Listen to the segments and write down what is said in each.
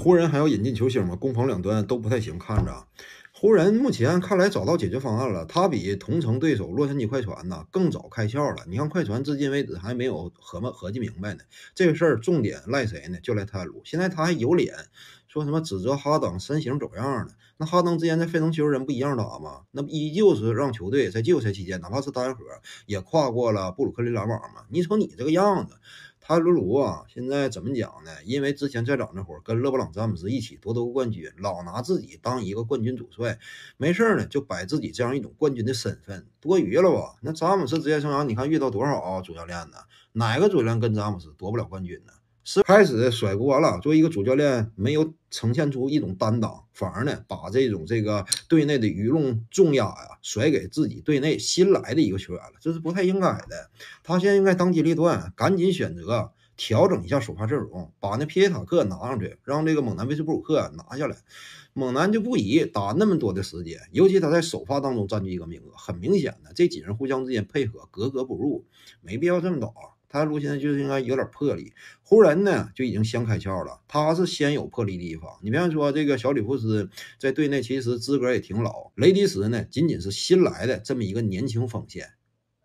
湖人还要引进球星吗？攻防两端都不太行，看着。湖人目前看来找到解决方案了，他比同城对手洛杉矶快船呢更早开窍了。你看快船至今为止还没有合么合计明白呢，这个事儿重点赖谁呢？就赖泰鲁。卢。现在他还有脸说什么指责哈登身形走样呢？那哈登之前在费城球人不一样打吗？那依旧是让球队在季后赛期间哪怕是单核也跨过了布鲁克林篮网吗？你瞅你这个样子。哈鲁鲁啊，现在怎么讲呢？因为之前在场那会儿跟勒布朗、詹姆斯一起夺得过冠军，老拿自己当一个冠军主帅，没事呢就摆自己这样一种冠军的身份，多余了吧？那詹姆斯职业生涯，你看遇到多少啊主教练呢？哪个主教练跟詹姆斯夺不了冠军呢？是开始甩锅了？作为一个主教练，没有呈现出一种担当，反而呢把这种这个队内的舆论重压呀。甩给自己队内新来的一个球员了，这是不太应该的。他现在应该当机立断，赶紧选择调整一下首发阵容，把那皮耶塔克拿上去，让这个猛男维斯布鲁克拿下来。猛男就不宜打那么多的时间，尤其他在首发当中占据一个名额，很明显的这几人互相之间配合格格不入，没必要这么打。他如现在就是应该有点魄力，湖人呢就已经先开窍了，他是先有魄力的一方。你比方说这个小里弗斯在队内其实资格也挺老，雷迪什呢仅仅是新来的这么一个年轻锋线，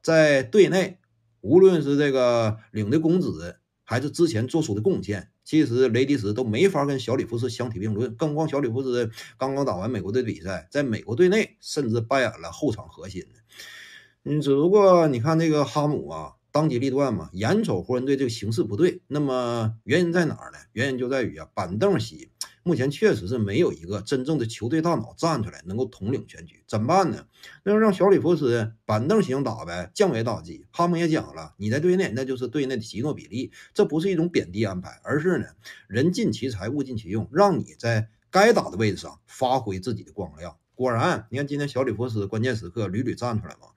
在队内无论是这个领的工资，还是之前做出的贡献，其实雷迪什都没法跟小里弗斯相提并论。更何况小里弗斯刚刚打完美国队比赛，在美国队内甚至扮演了后场核心嗯，只不过你看那个哈姆啊。当机立断嘛，眼瞅湖人队这个形势不对，那么原因在哪儿呢？原因就在于啊，板凳席目前确实是没有一个真正的球队大脑站出来，能够统领全局。怎么办呢？那就让小里弗斯板凳席上打呗，降维打击。哈蒙也讲了，你在队内那就是队内的吉诺比利，这不是一种贬低安排，而是呢人尽其才，物尽其用，让你在该打的位置上发挥自己的光亮。果然，你看今天小里弗斯关键时刻屡屡站出来嘛，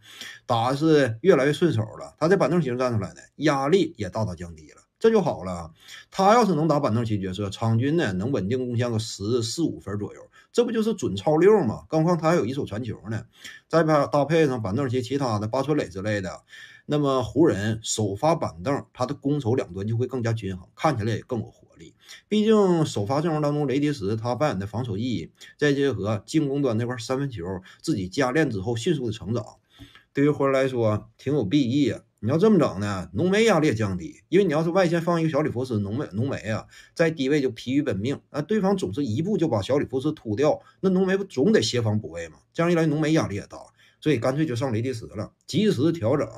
打是越来越顺手了。他在板凳席站出来的压力也大大降低了，这就好了。他要是能打板凳席角色，场均呢能稳定贡献个十四五分左右，这不就是准超六嘛？更何况他还有一手传球呢，再配搭配上板凳席其他的巴春磊之类的。那么湖人首发板凳，他的攻守两端就会更加均衡，看起来也更有活力。毕竟首发阵容当中，雷迪什他扮演的防守意义，再结合进攻端那块三分球自己加练之后迅速的成长，对于湖人来说挺有裨益啊。你要这么整呢，浓眉压力也降低，因为你要是外线放一个小里弗斯，浓眉浓眉啊在低位就疲于奔命，那对方总是一步就把小里弗斯突掉，那浓眉不总得协防补位吗？这样一来，浓眉压力也大了。所以干脆就上雷迪斯了，及时调整。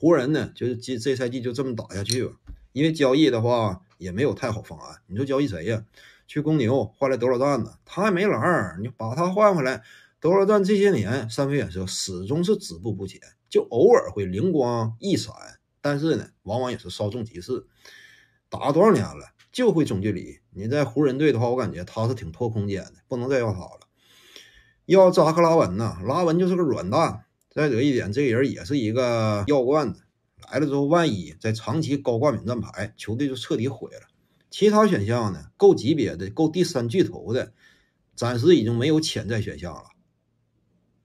湖人呢，就是这这赛季就这么打下去吧。因为交易的话也没有太好方案。你说交易谁呀？去公牛换来德罗赞呢，他还没篮儿，你把他换回来，德罗赞这些年三分远射始终是止步不前，就偶尔会灵光一闪，但是呢，往往也是稍纵即逝。打了多少年了，就会中距离。你在湖人队的话，我感觉他是挺拖空间的，不能再要他了。要扎克拉文呐，拉文就是个软蛋。再者一点，这个人也是一个药罐子。来了之后，万一在长期高挂免战牌，球队就彻底毁了。其他选项呢？够级别的、够第三巨头的，暂时已经没有潜在选项了。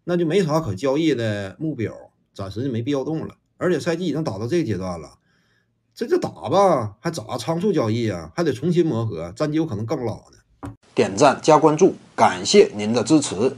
那就没啥可交易的目标，暂时就没必要动了。而且赛季已经打到这个阶段了，这就打吧，还咋仓促交易啊？还得重新磨合，战绩有可能更老呢。点赞加关注，感谢您的支持。